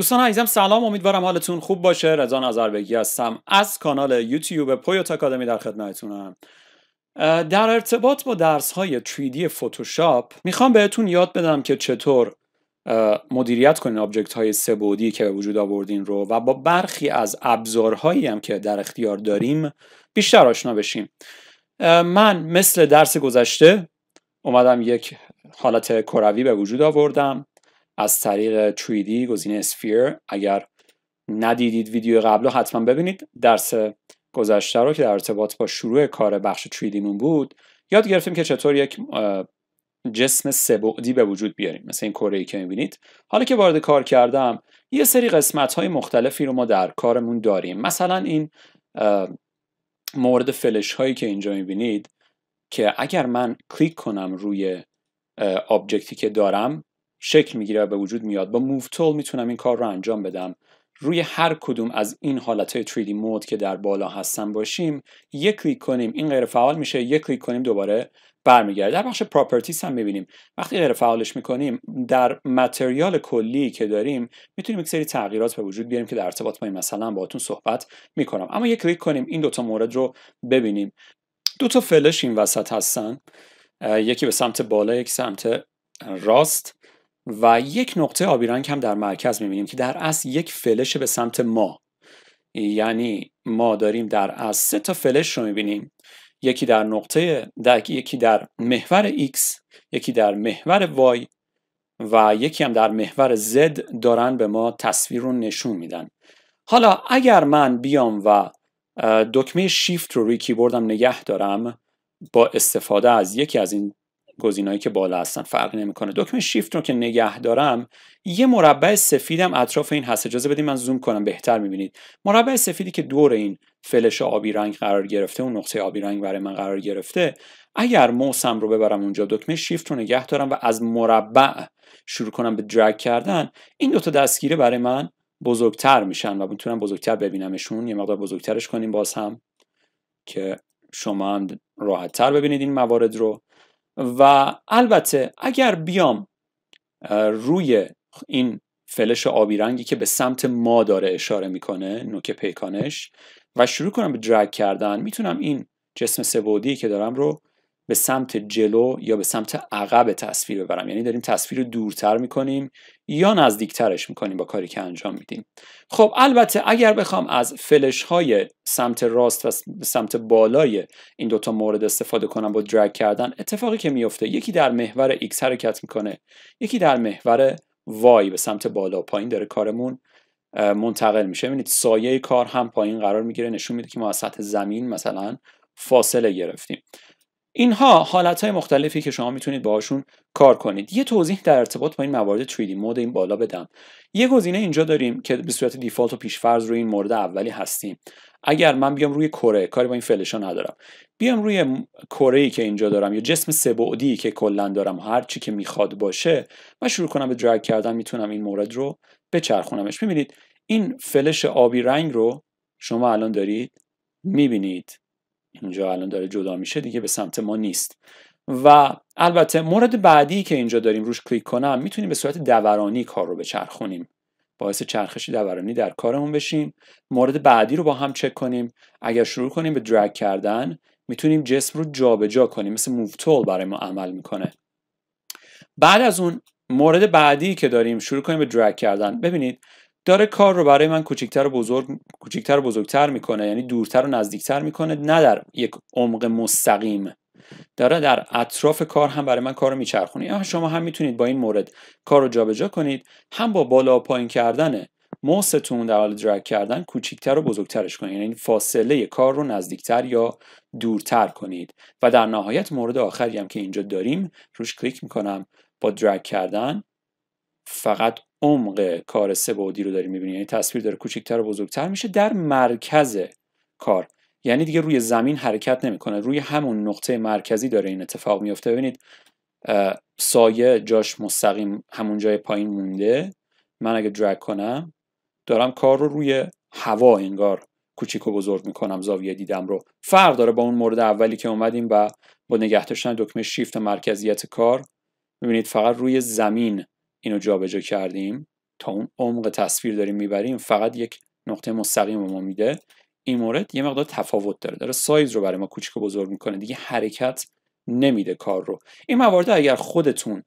دوستان عزیزم سلام امیدوارم حالتون خوب باشه رضا نظربگی هستم از کانال یوتیوب پویوت آکادمی در خدمتتونم در ارتباط با درس های 3D فتوشاپ میخوام بهتون یاد بدم که چطور مدیریت کنین آبجکت های سبودی که به وجود آوردین رو و با برخی از ابزارهایی هم که در اختیار داریم بیشتر آشنا بشیم من مثل درس گذشته اومدم یک حالت کروی به وجود آوردم از طریق 3D گزینه اسفیر اگر ندیدید ویدیو قبل رو حتما ببینید درس گذشته رو که در ارتباط با شروع کار بخش 3D مون بود یاد گرفتیم که چطور یک جسم سبعدی به وجود بیاریم مثل این کره ای که میبینید حالا که وارد کار کردم یه سری قسمت های مختلفی رو ما در کارمون داریم مثلا این مورد فلش هایی که اینجا میبینید که اگر من کلیک کنم روی آبجکتی که دارم شکل میگیره و به وجود میاد با موو میتونم این کار رو انجام بدم روی هر کدوم از این حالت های 3D مود که در بالا هستن باشیم یک کلیک کنیم این غیر فعال میشه یک کلیک کنیم دوباره برمیگرده در بخش پراپرتیز هم میبینیم وقتی غیر فعالش میکنیم در متریال کلی که داریم میتونیم یک سری تغییرات به وجود بیاریم که در ارتباط با این مثلا باهاتون صحبت میکنم اما یک کلیک کنیم این دوتا مورد رو ببینیم دو تا فلش این وسط هستن یکی به سمت بالا یک سمت راست و یک نقطه آبی رنگ هم در مرکز میبینیم که در اصل یک فلش به سمت ما یعنی ما داریم در اصل سه تا فلش رو میبینیم یکی در نقطه در یکی در محور X یکی در محور Y و یکی هم در محور Z دارن به ما تصویر رو نشون میدن حالا اگر من بیام و دکمه شیفت رو روی کیبوردم نگه دارم با استفاده از یکی از این گزینایی که بالا هستن فرقی نمیکنه دکمه شیفت رو که نگه دارم یه مربع سفیدم اطراف این هست اجازه بدید من زوم کنم بهتر میبینید مربع سفیدی که دور این فلش آبی رنگ قرار گرفته اون نقطه آبی رنگ برای من قرار گرفته اگر موسم رو ببرم اونجا دکمه شیفت رو نگه دارم و از مربع شروع کنم به درگ کردن این دوتا دستگیره برای من بزرگتر میشن و میتونم بزرگتر ببینمشون یه مقدار بزرگترش کنیم باز هم که شما هم راحتتر ببینید این موارد رو و البته اگر بیام روی این فلش آبی رنگی که به سمت ما داره اشاره میکنه نوک پیکانش و شروع کنم به درگ کردن میتونم این جسم سبودی که دارم رو به سمت جلو یا به سمت عقب تصویر ببرم یعنی داریم تصویر رو دورتر میکنیم یا نزدیکترش میکنیم با کاری که انجام میدیم خب البته اگر بخوام از فلش های سمت راست و سمت بالای این دوتا مورد استفاده کنم با درگ کردن اتفاقی که میفته یکی در محور X حرکت میکنه یکی در محور وای به سمت بالا پایین داره کارمون منتقل میشه ببینید سایه کار هم پایین قرار میگیره نشون میده که ما از سطح زمین مثلا فاصله گرفتیم اینها حالت های مختلفی که شما میتونید باهاشون کار کنید یه توضیح در ارتباط با این موارد 3D مود این بالا بدم یه گزینه اینجا داریم که به صورت دیفالت و پیشفرز روی این مورد اولی هستیم اگر من بیام روی کره کاری با این ها ندارم بیام روی کره ای که اینجا دارم یا جسم سه که کلا دارم هر چی که میخواد باشه و شروع کنم به درگ کردن میتونم این مورد رو بچرخونمش میبینید این فلش آبی رنگ رو شما الان دارید میبینید اینجا الان داره جدا میشه دیگه به سمت ما نیست و البته مورد بعدی که اینجا داریم روش کلیک کنم میتونیم به صورت دورانی کار رو بچرخونیم باعث چرخش دورانی در کارمون بشیم مورد بعدی رو با هم چک کنیم اگر شروع کنیم به درگ کردن میتونیم جسم رو جابجا جا کنیم مثل موو برای ما عمل میکنه بعد از اون مورد بعدی که داریم شروع کنیم به درگ کردن ببینید داره کار رو برای من کوچکتر و بزرگ کوچکتر و بزرگتر میکنه یعنی دورتر و نزدیکتر میکنه نه در یک عمق مستقیم داره در اطراف کار هم برای من کار رو میچرخونه شما هم میتونید با این مورد کار رو جابجا کنید هم با بالا و پایین کردن موستون در حال درگ کردن کوچیکتر و بزرگترش کنید یعنی فاصله کار رو نزدیکتر یا دورتر کنید و در نهایت مورد آخری هم که اینجا داریم روش کلیک میکنم با درگ کردن فقط عمق کار سه بعدی رو داریم میبینیم یعنی تصویر داره کوچکتر و بزرگتر میشه در مرکز کار یعنی دیگه روی زمین حرکت نمیکنه روی همون نقطه مرکزی داره این اتفاق میفته ببینید سایه جاش مستقیم همون جای پایین مونده من اگه درگ کنم دارم کار رو روی هوا انگار کوچیک و بزرگ میکنم زاویه دیدم رو فرق داره با اون مورد اولی که اومدیم و با نگه داشتن دکمه شیفت مرکزیت کار میبینید فقط روی زمین اینو جابجا کردیم تا اون عمق تصویر داریم میبریم فقط یک نقطه مستقیم ما میده این مورد یه مقدار تفاوت داره داره سایز رو برای ما کوچک و بزرگ میکنه دیگه حرکت نمیده کار رو این موارد اگر خودتون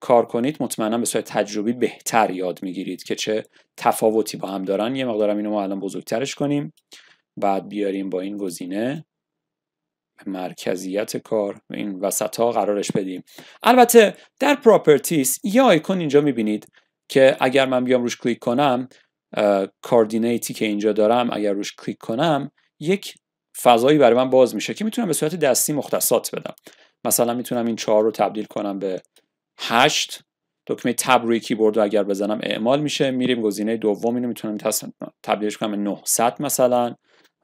کار کنید مطمئنا به صورت تجربی بهتر یاد میگیرید که چه تفاوتی با هم دارن یه مقدارم اینو ما الان بزرگترش کنیم بعد بیاریم با این گزینه مرکزیت کار این وسط ها قرارش بدیم البته در پراپرتیز یه آیکون اینجا میبینید که اگر من بیام روش کلیک کنم کاردینیتی که اینجا دارم اگر روش کلیک کنم یک فضایی برای من باز میشه که میتونم به صورت دستی مختصات بدم مثلا میتونم این چهار رو تبدیل کنم به هشت دکمه تب روی کیبورد رو اگر بزنم اعمال میشه میریم گزینه دوم اینو میتونم تبدیلش کنم به 900 مثلا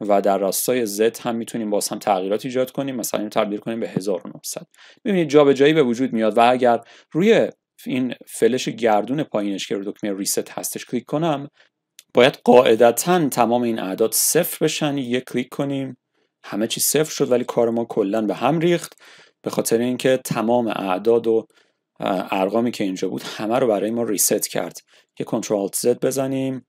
و در راستای Z هم میتونیم باز هم تغییرات ایجاد کنیم مثلا اینو تبدیل کنیم به 1900 میبینید جابجایی به وجود میاد و اگر روی این فلش گردون پایینش که رو دکمه ریست هستش کلیک کنم باید قاعدتا تمام این اعداد صفر بشن یه کلیک کنیم همه چی صفر شد ولی کار ما کلا به هم ریخت به خاطر اینکه تمام اعداد و ارقامی که اینجا بود همه رو برای ما ریست کرد یه کنترل Z بزنیم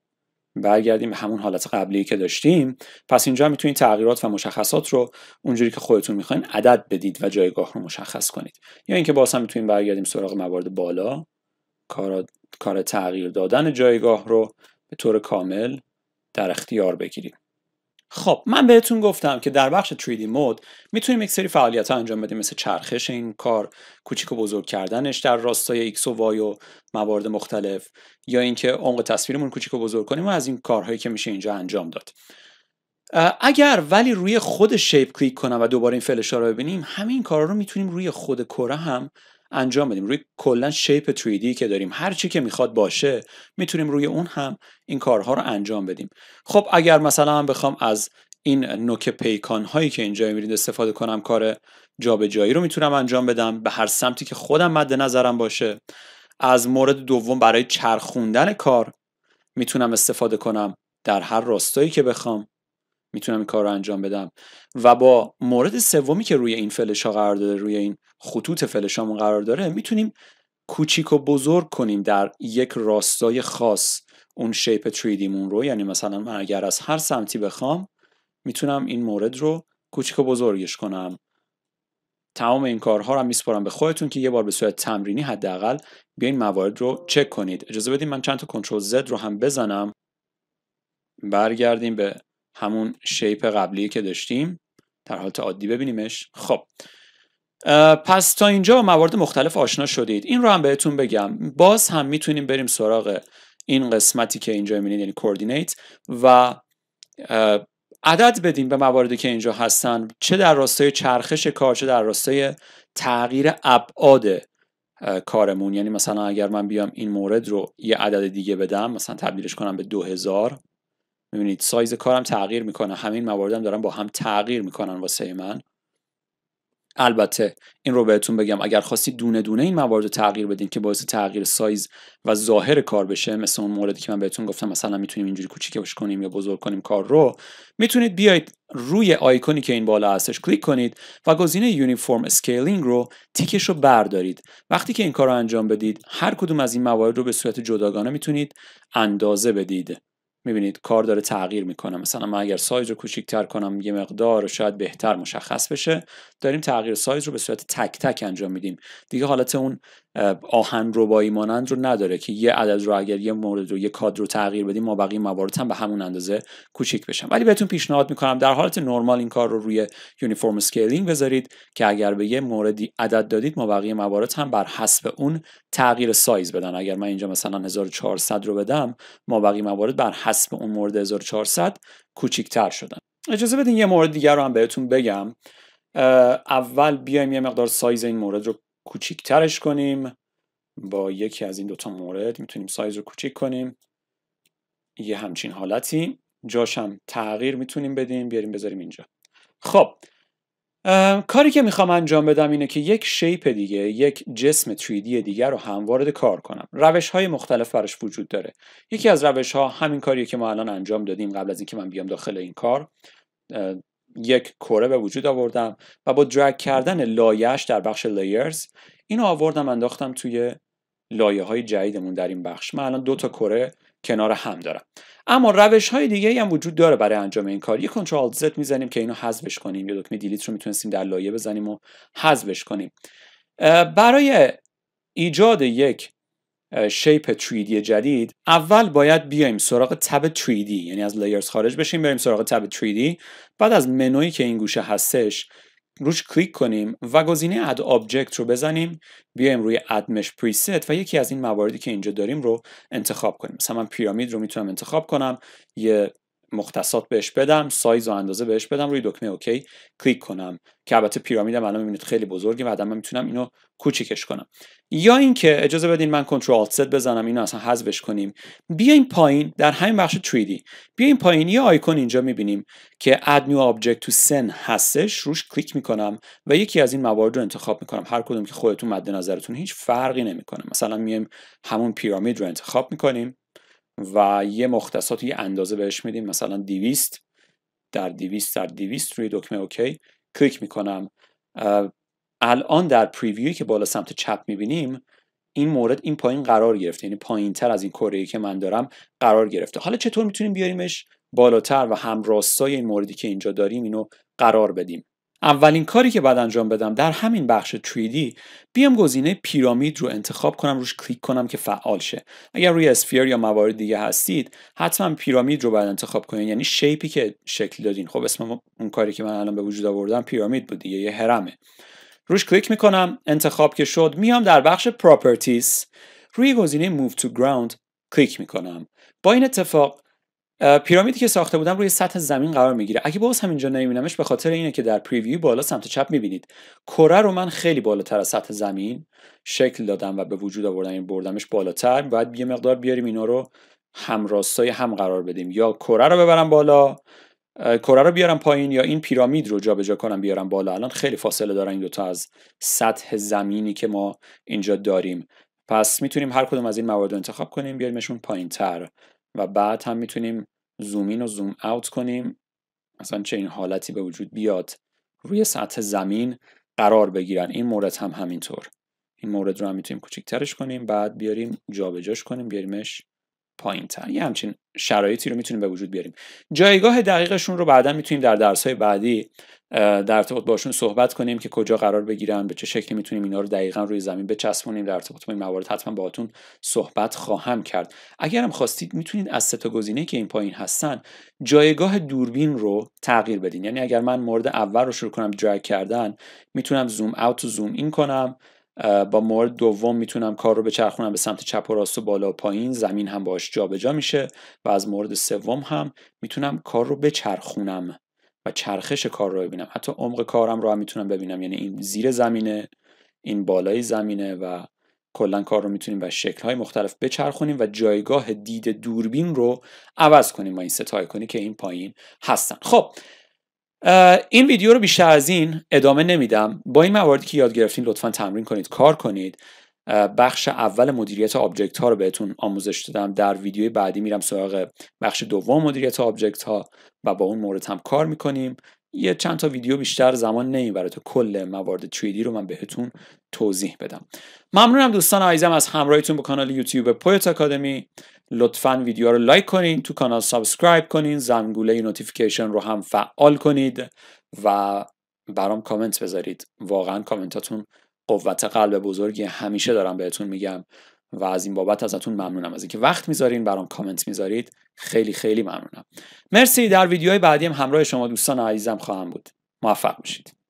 برگردیم به همون حالت قبلی که داشتیم پس اینجا میتونید تغییرات و مشخصات رو اونجوری که خودتون میخواین عدد بدید و جایگاه رو مشخص کنید یا اینکه باز هم میتونیم برگردیم سراغ موارد بالا کار, کار تغییر دادن جایگاه رو به طور کامل در اختیار بگیریم خب من بهتون گفتم که در بخش 3D مود میتونیم یک سری فعالیت ها انجام بدیم مثل چرخش این کار کوچیک و بزرگ کردنش در راستای X و Y و موارد مختلف یا اینکه عمق تصویرمون کوچیک و بزرگ کنیم و از این کارهایی که میشه اینجا انجام داد اگر ولی روی خود شیپ کلیک کنم و دوباره این فلش رو ببینیم همین کارا رو میتونیم روی خود کره هم انجام بدیم روی کلا شیپ 3D که داریم هر چی که میخواد باشه میتونیم روی اون هم این کارها رو انجام بدیم خب اگر مثلا من بخوام از این نوک پیکان هایی که اینجا میبینید استفاده کنم کار جابجایی رو میتونم انجام بدم به هر سمتی که خودم مد نظرم باشه از مورد دوم برای چرخوندن کار میتونم استفاده کنم در هر راستایی که بخوام میتونم این کار رو انجام بدم و با مورد سومی که روی این فلش ها قرار داره روی این خطوط فلش هامون قرار داره میتونیم کوچیک و بزرگ کنیم در یک راستای خاص اون شیپ 3 مون رو یعنی مثلا من اگر از هر سمتی بخوام میتونم این مورد رو کوچیک و بزرگش کنم تمام این کارها رو میسپارم به خودتون که یه بار به صورت تمرینی حداقل بیاین موارد رو چک کنید اجازه بدید من چند تا کنترل زد رو هم بزنم برگردیم به همون شیپ قبلی که داشتیم در حالت عادی ببینیمش خب پس تا اینجا با موارد مختلف آشنا شدید این رو هم بهتون بگم باز هم میتونیم بریم سراغ این قسمتی که اینجا میبینید یعنی کوردینیت و عدد بدیم به مواردی که اینجا هستن چه در راستای چرخش کار چه در راستای تغییر ابعاد کارمون یعنی مثلا اگر من بیام این مورد رو یه عدد دیگه بدم مثلا تبدیلش کنم به 2000 میبینید سایز کارم تغییر میکنه همین مواردم دارن با هم تغییر میکنن واسه من البته این رو بهتون بگم اگر خواستید دونه دونه این موارد رو تغییر بدین که باعث تغییر سایز و ظاهر کار بشه مثل اون موردی که من بهتون گفتم مثلا میتونیم اینجوری کوچیکش کنیم یا بزرگ کنیم کار رو میتونید بیاید روی آیکونی که این بالا هستش کلیک کنید و گزینه یونیفرم اسکیلینگ رو تیکش رو بردارید وقتی که این کار رو انجام بدید هر کدوم از این موارد رو به صورت جداگانه میتونید اندازه بدید میبینید کار داره تغییر میکنه مثلا من اگر سایز رو کوچیکتر کنم یه مقدار شاید بهتر مشخص بشه داریم تغییر سایز رو به صورت تک تک انجام میدیم دیگه حالت اون آهن ربایی مانند رو نداره که یه عدد رو اگر یه مورد رو یه کادر رو تغییر بدیم ما بقیه موارد هم به همون اندازه کوچیک بشن ولی بهتون پیشنهاد میکنم در حالت نرمال این کار رو روی یونیفرم سکیلینگ بذارید که اگر به یه موردی عدد دادید ما بقیه موارد هم بر حسب اون تغییر سایز بدن اگر من اینجا مثلا 1400 رو بدم ما بقیه موارد بر حسب اون مورد 1400 کوچیکتر شدن اجازه بدین یه مورد دیگر رو هم بهتون بگم اول بیایم یه مقدار سایز این مورد رو کوچیکترش کنیم با یکی از این دوتا مورد میتونیم سایز رو کوچیک کنیم یه همچین حالتی جاش تغییر میتونیم بدیم بیاریم بذاریم اینجا خب کاری که میخوام انجام بدم اینه که یک شیپ دیگه یک جسم 3D دیگر رو هم وارد کار کنم روش های مختلف براش وجود داره یکی از روش ها همین کاریه که ما الان انجام دادیم قبل از اینکه من بیام داخل این کار یک کره به وجود آوردم و با درگ کردن لایهش در بخش لایرز اینو آوردم انداختم توی لایه های جدیدمون در این بخش من الان دو تا کره کنار هم دارم اما روش های دیگه هم وجود داره برای انجام این کار یه کنترل زد میزنیم که اینو حذفش کنیم یا دکمه دیلیت رو میتونستیم در لایه بزنیم و حذفش کنیم برای ایجاد یک شیپ 3D جدید اول باید بیایم سراغ تب 3D یعنی از لیرز خارج بشیم بریم سراغ تب 3D بعد از منوی که این گوشه هستش روش کلیک کنیم و گزینه اد آبجکت رو بزنیم بیایم روی مش پریست و یکی از این مواردی که اینجا داریم رو انتخاب کنیم مثلا من پیرامید رو میتونم انتخاب کنم یه مختصات بهش بدم سایز و اندازه بهش بدم روی دکمه اوکی کلیک کنم که البته پیرامیدم الان میبینید خیلی بزرگه بعدا من میتونم اینو کوچیکش کنم یا اینکه اجازه بدین من کنترل آلت بزنم اینو اصلا حذفش کنیم بیاین پایین در همین بخش 3D بیاین پایین یه آیکون اینجا میبینیم که اد نیو آبجکت تو سن هستش روش کلیک میکنم و یکی از این موارد رو انتخاب میکنم هر کدوم که خودتون مد نظرتون هیچ فرقی نمیکنه مثلا میایم همون پیرامید رو انتخاب میکنیم و یه مختصات یه اندازه بهش میدیم مثلا 200 در 200 در 200 روی دکمه اوکی کلیک میکنم الان در پریویوی که بالا سمت چپ میبینیم این مورد این پایین قرار گرفته یعنی پایین تر از این کره که من دارم قرار گرفته حالا چطور میتونیم بیاریمش بالاتر و همراستای این موردی که اینجا داریم اینو قرار بدیم اولین کاری که بعد انجام بدم در همین بخش 3D بیام گزینه پیرامید رو انتخاب کنم روش کلیک کنم که فعال شه اگر روی اسفیر یا موارد دیگه هستید حتما پیرامید رو باید انتخاب کنین یعنی شیپی که شکل دادین خب اسم اون کاری که من الان به وجود آوردم پیرامید بود دیگه یه هرمه روش کلیک میکنم انتخاب که شد میام در بخش پراپرتیز روی گزینه Move to Ground کلیک میکنم با این اتفاق پیرامیدی که ساخته بودم روی سطح زمین قرار میگیره اگه باز هم اینجا نمیبینمش به خاطر اینه که در پریویو بالا سمت چپ میبینید کره رو من خیلی بالاتر از سطح زمین شکل دادم و به وجود آوردم این یعنی بردمش بالاتر باید یه مقدار بیاریم اینا رو همراستای هم قرار بدیم یا کره رو ببرم بالا کره رو بیارم پایین یا این پیرامید رو جابجا کنم بیارم بالا الان خیلی فاصله دارن این دوتا از سطح زمینی که ما اینجا داریم پس میتونیم هر کدوم از این موارد رو انتخاب کنیم بیاریمشون پایین تر و بعد هم میتونیم زومین و زوم اوت کنیم مثلا چه این حالتی به وجود بیاد روی سطح زمین قرار بگیرن این مورد هم همینطور این مورد رو هم میتونیم کوچیکترش کنیم بعد بیاریم جابجاش کنیم بیاریمش پایین تر یه همچین شرایطی رو میتونیم به وجود بیاریم جایگاه دقیقشون رو بعدا میتونیم در درس های بعدی در ارتباط باشون صحبت کنیم که کجا قرار بگیرن به چه شکلی میتونیم اینا رو دقیقا روی زمین بچسبونیم در ارتباط با این موارد حتما باهاتون صحبت خواهم کرد اگرم خواستید میتونید از سه تا گزینه که این پایین هستن جایگاه دوربین رو تغییر بدین یعنی اگر من مورد اول رو شروع کنم درگ کردن میتونم زوم اوت و زوم این کنم با مورد دوم میتونم کار رو بچرخونم به سمت چپ و راست و بالا و پایین زمین هم باش جابجا میشه و از مورد سوم هم میتونم کار رو بچرخونم و چرخش کار رو ببینم حتی عمق کارم رو هم میتونم ببینم یعنی این زیر زمینه این بالای زمینه و کلا کار رو میتونیم به های مختلف بچرخونیم و جایگاه دید دوربین رو عوض کنیم با این ستای کنی که این پایین هستن خب این ویدیو رو بیشتر از این ادامه نمیدم با این مواردی که یاد گرفتین لطفا تمرین کنید کار کنید بخش اول مدیریت آبجکت ها رو بهتون آموزش دادم در ویدیوی بعدی میرم سراغ بخش دوم مدیریت آبجکت ها و با اون مورد هم کار میکنیم یه چند تا ویدیو بیشتر زمان نمیبره تا کل موارد تریدی رو من بهتون توضیح بدم ممنونم دوستان عزیزم از همراهیتون به کانال یوتیوب پویت اکادمی لطفا ویدیو رو لایک کنین تو کانال سابسکرایب کنین زنگوله نوتیفیکیشن رو هم فعال کنید و برام کامنت بذارید واقعا کامنتاتون قوت قلب بزرگی همیشه دارم بهتون میگم و از این بابت ازتون ممنونم از اینکه وقت میذارین برام کامنت میذارید خیلی خیلی ممنونم مرسی در ویدیوهای بعدی هم همراه شما دوستان عزیزم خواهم بود موفق باشید